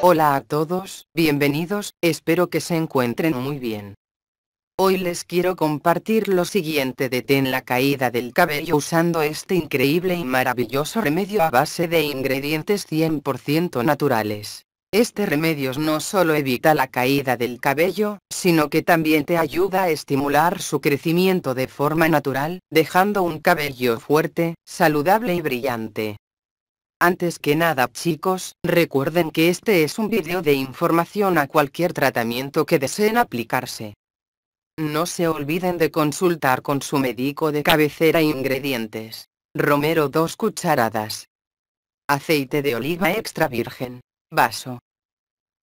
Hola a todos, bienvenidos, espero que se encuentren muy bien. Hoy les quiero compartir lo siguiente de en la caída del cabello usando este increíble y maravilloso remedio a base de ingredientes 100% naturales. Este remedio no solo evita la caída del cabello, sino que también te ayuda a estimular su crecimiento de forma natural, dejando un cabello fuerte, saludable y brillante. Antes que nada chicos, recuerden que este es un vídeo de información a cualquier tratamiento que deseen aplicarse. No se olviden de consultar con su médico de cabecera ingredientes. Romero 2 cucharadas. Aceite de oliva extra virgen. Vaso.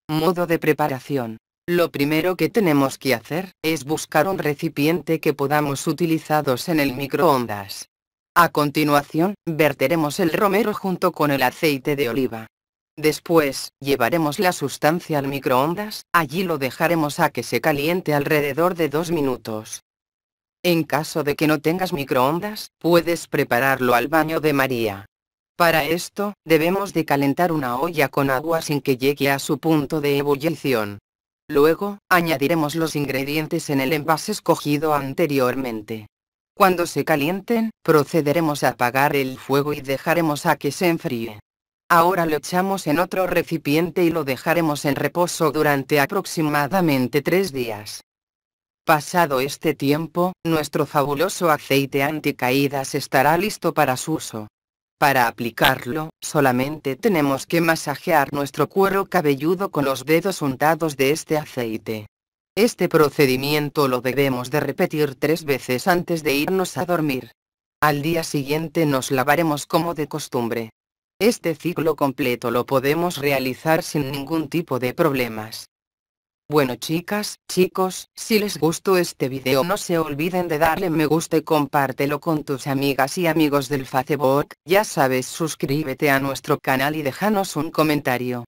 Modo de preparación. Lo primero que tenemos que hacer es buscar un recipiente que podamos utilizados en el microondas. A continuación, verteremos el romero junto con el aceite de oliva. Después, llevaremos la sustancia al microondas, allí lo dejaremos a que se caliente alrededor de 2 minutos. En caso de que no tengas microondas, puedes prepararlo al baño de María. Para esto, debemos de calentar una olla con agua sin que llegue a su punto de ebullición. Luego, añadiremos los ingredientes en el envase escogido anteriormente. Cuando se calienten, procederemos a apagar el fuego y dejaremos a que se enfríe. Ahora lo echamos en otro recipiente y lo dejaremos en reposo durante aproximadamente tres días. Pasado este tiempo, nuestro fabuloso aceite anticaídas estará listo para su uso. Para aplicarlo, solamente tenemos que masajear nuestro cuero cabelludo con los dedos untados de este aceite. Este procedimiento lo debemos de repetir tres veces antes de irnos a dormir. Al día siguiente nos lavaremos como de costumbre. Este ciclo completo lo podemos realizar sin ningún tipo de problemas. Bueno chicas, chicos, si les gustó este video no se olviden de darle me gusta y compártelo con tus amigas y amigos del Facebook, ya sabes suscríbete a nuestro canal y déjanos un comentario.